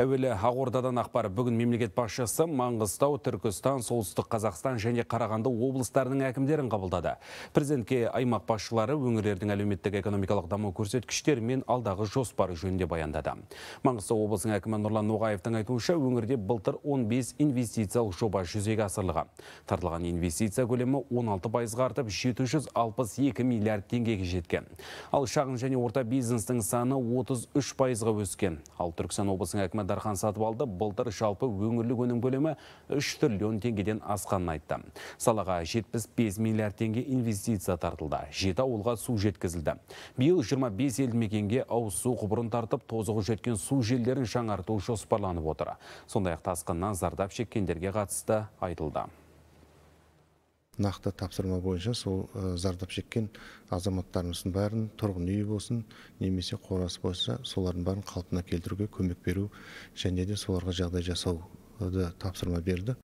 Әуелі Ағордадан ақпар бүгін мемлекет басшысы Маңғыстау, Түркістан, Солтүстік Қазақстан және Қарағанды облыстарының әкімдерін қабылдады. Президентке аймақ басшылары өңірлердің әлеуметтік экономикалық даму көрсеткіштері мен алдағы жоспары жөнінде баяндады. Маңғыстау облысының әкімі Нұрлан Ноғаевтың айтуынша өңірде былтыр 15 инвестициялық жоба жүзеге асырылған. Тартылған инвестиция көлемі 16 пайызға артып 762 миллиард теңгеге жеткен. Ал шағын және орта бизнестің саны 33 пайызға өскен. Ал Түркістан облысының әкімі әкімі дархан сатып алды былтыр жалпы өңірлік өнім көлемі үш триллион теңгеден асқанын айтты салаға 75 миллиард теңге инвестиция тартылды жеті ауылға су жеткізілді биыл 25 елді мекенге ауыз су құбырын тартып тозығы жеткен су желдерін жаңарту жоспарланып отыр сондай ақ тасқыннан зардап шеккендерге қатысты айтылды нақты тапсырма бойынша сол зардап шеккен азаматтарымыздың бәрін тұрғын үйі болсын немесе қорасы болса солардың бәрін қалпына келтіруге көмек беру және де соларға жағдай жасауды тапсырма берді